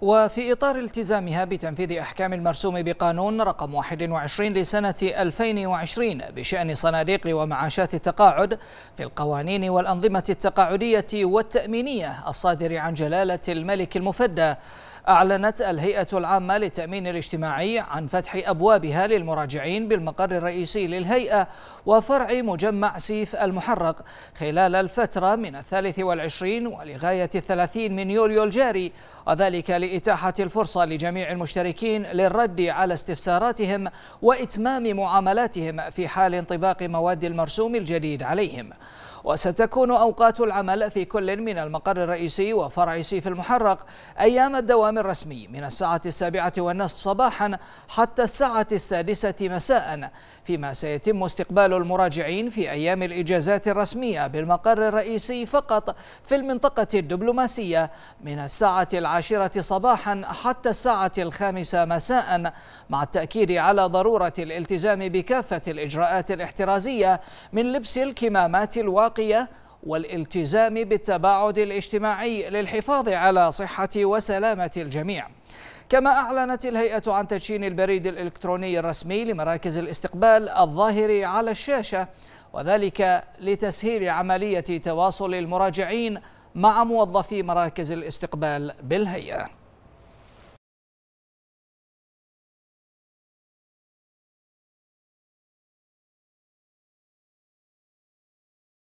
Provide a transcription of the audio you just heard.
وفي إطار التزامها بتنفيذ أحكام المرسوم بقانون رقم 21 لسنة 2020 بشأن صناديق ومعاشات التقاعد في القوانين والأنظمة التقاعدية والتأمينية الصادر عن جلالة الملك المفدى أعلنت الهيئة العامة للتأمين الاجتماعي عن فتح أبوابها للمراجعين بالمقر الرئيسي للهيئة وفرع مجمع سيف المحرق خلال الفترة من الثالث والعشرين ولغاية الثلاثين من يوليو الجاري وذلك لإتاحة الفرصة لجميع المشتركين للرد على استفساراتهم وإتمام معاملاتهم في حال انطباق مواد المرسوم الجديد عليهم وستكون أوقات العمل في كل من المقر الرئيسي وفرع سي في المحرق أيام الدوام الرسمي من الساعة السابعة والنصف صباحا حتى الساعة السادسة مساء فيما سيتم استقبال المراجعين في أيام الإجازات الرسمية بالمقر الرئيسي فقط في المنطقة الدبلوماسية من الساعة العاشرة صباحا حتى الساعة الخامسة مساء مع التأكيد على ضرورة الالتزام بكافة الإجراءات الاحترازية من لبس الكمامات الواقعة الراقية والالتزام بالتباعد الاجتماعي للحفاظ على صحة وسلامة الجميع كما أعلنت الهيئة عن تدشين البريد الإلكتروني الرسمي لمراكز الاستقبال الظاهر على الشاشة وذلك لتسهيل عملية تواصل المراجعين مع موظفي مراكز الاستقبال بالهيئة